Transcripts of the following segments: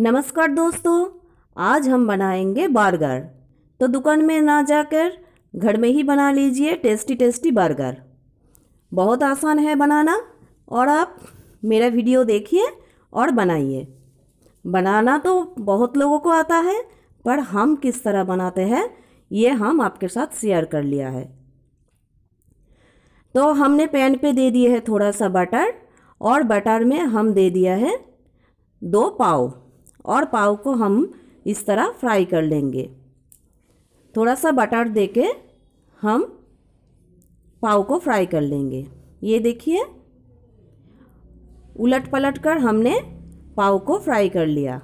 नमस्कार दोस्तों आज हम बनाएंगे बर्गर तो दुकान में ना जाकर घर में ही बना लीजिए टेस्टी टेस्टी बर्गर बहुत आसान है बनाना और आप मेरा वीडियो देखिए और बनाइए बनाना तो बहुत लोगों को आता है पर हम किस तरह बनाते हैं ये हम आपके साथ शेयर कर लिया है तो हमने पैन पे दे दिए है थोड़ा सा बटर और बटर में हम दे दिया है दो पाव और पाव को हम इस तरह फ्राई कर लेंगे थोड़ा सा बटर दे के हम पाव को फ्राई कर लेंगे ये देखिए उलट पलट कर हमने पाव को फ्राई कर लिया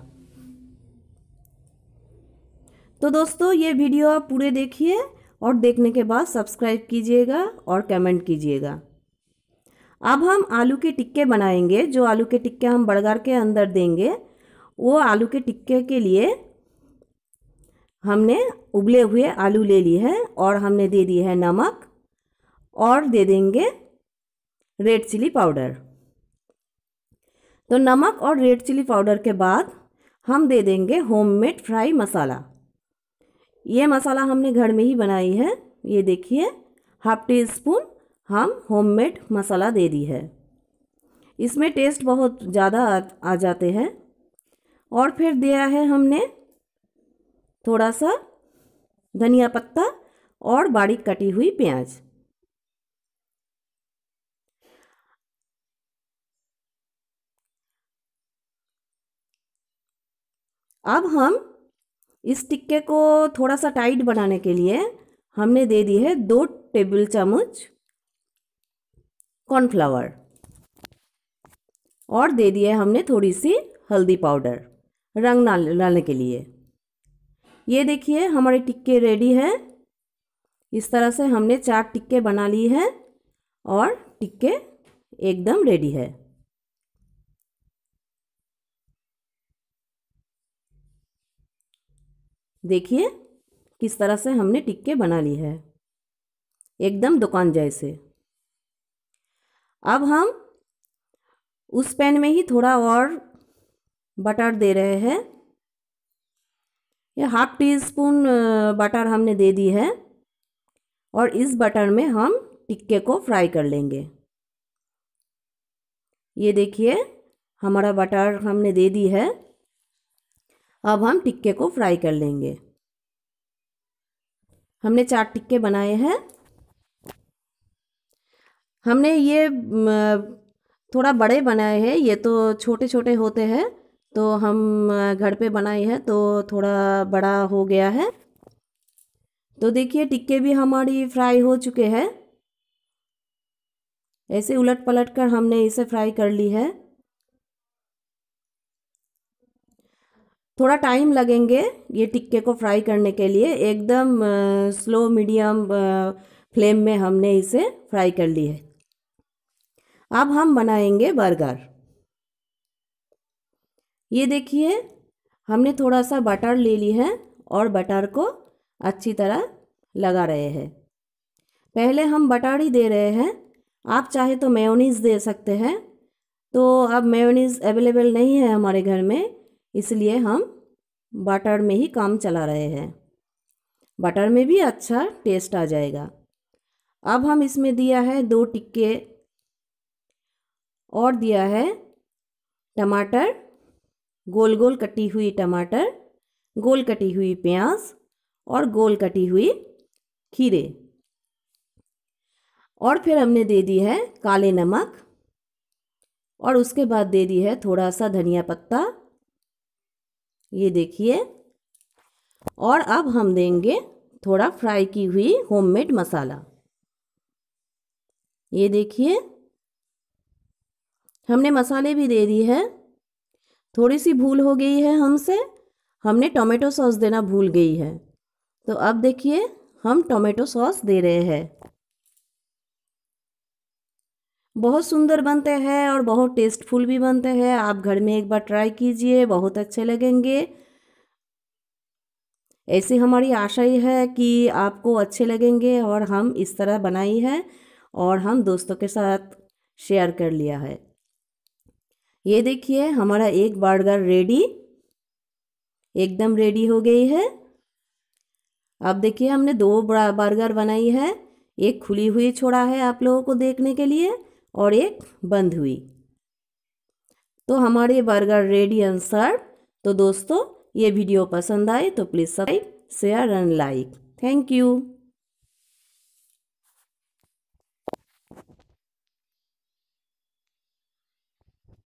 तो दोस्तों ये वीडियो आप पूरे देखिए और देखने के बाद सब्सक्राइब कीजिएगा और कमेंट कीजिएगा अब हम आलू के टिक्के बनाएंगे जो आलू के टिक्के हम बर्गर के अंदर देंगे वो आलू के टिक्के के लिए हमने उबले हुए आलू ले लिए हैं और हमने दे दिए है नमक और दे देंगे रेड चिली पाउडर तो नमक और रेड चिली पाउडर के बाद हम दे देंगे होममेड फ्राई मसाला ये मसाला हमने घर में ही बनाई है ये देखिए हाफ टी स्पून हम होममेड मसाला दे दी है इसमें टेस्ट बहुत ज़्यादा आ जाते हैं और फिर दिया है हमने थोड़ा सा धनिया पत्ता और बारीक कटी हुई प्याज अब हम इस टिक्के को थोड़ा सा टाइट बनाने के लिए हमने दे दी है दो टेबल चम्मच कॉर्नफ्लावर और दे दिए है हमने थोड़ी सी हल्दी पाउडर रंग डालने के लिए ये देखिए हमारे टिक्के रेडी है इस तरह से हमने चार टिक्के बना ली है और टिक्के एकदम रेडी है देखिए किस तरह से हमने टिक्के बना ली है एकदम दुकान जैसे अब हम उस पेन में ही थोड़ा और बटर दे रहे हैं ये हाफ टी स्पून बटर हमने दे दी है और इस बटर में हम टिक्के को फ्राई कर लेंगे ये देखिए हमारा बटर हमने दे दी है अब हम टिक्के को फ्राई कर लेंगे हमने चार टिक्के बनाए हैं हमने ये थोड़ा बड़े बनाए हैं ये तो छोटे छोटे होते हैं तो हम घर पे बनाए हैं तो थोड़ा बड़ा हो गया है तो देखिए टिक्के भी हमारी फ्राई हो चुके हैं ऐसे उलट पलट कर हमने इसे फ्राई कर ली है थोड़ा टाइम लगेंगे ये टिक्के को फ्राई करने के लिए एकदम स्लो मीडियम फ्लेम में हमने इसे फ्राई कर ली है अब हम बनाएंगे बर्गर ये देखिए हमने थोड़ा सा बटर ले ली है और बटर को अच्छी तरह लगा रहे हैं पहले हम बटर ही दे रहे हैं आप चाहे तो मेयोनीज़ दे सकते हैं तो अब मेयोनीज़ अवेलेबल नहीं है हमारे घर में इसलिए हम बटर में ही काम चला रहे हैं बटर में भी अच्छा टेस्ट आ जाएगा अब हम इसमें दिया है दो टिक्के और दिया है टमाटर गोल गोल कटी हुई टमाटर गोल कटी हुई प्याज और गोल कटी हुई खीरे और फिर हमने दे दी है काले नमक और उसके बाद दे दी है थोड़ा सा धनिया पत्ता ये देखिए और अब हम देंगे थोड़ा फ्राई की हुई होममेड मसाला ये देखिए हमने मसाले भी दे दी है थोड़ी सी भूल हो गई है हमसे हमने टोमेटो सॉस देना भूल गई है तो अब देखिए हम टोमेटो सॉस दे रहे हैं बहुत सुंदर बनते हैं और बहुत टेस्टफुल भी बनते हैं आप घर में एक बार ट्राई कीजिए बहुत अच्छे लगेंगे ऐसी हमारी आशा ही है कि आपको अच्छे लगेंगे और हम इस तरह बनाई है और हम दोस्तों के साथ शेयर कर लिया है ये देखिए हमारा एक बर्गर रेडी एकदम रेडी हो गई है अब देखिए हमने दो बर्गर बनाई है एक खुली हुई छोड़ा है आप लोगों को देखने के लिए और एक बंद हुई तो हमारे बर्गर रेडी आंसर तो दोस्तों ये वीडियो पसंद आए तो please subscribe share and like thank you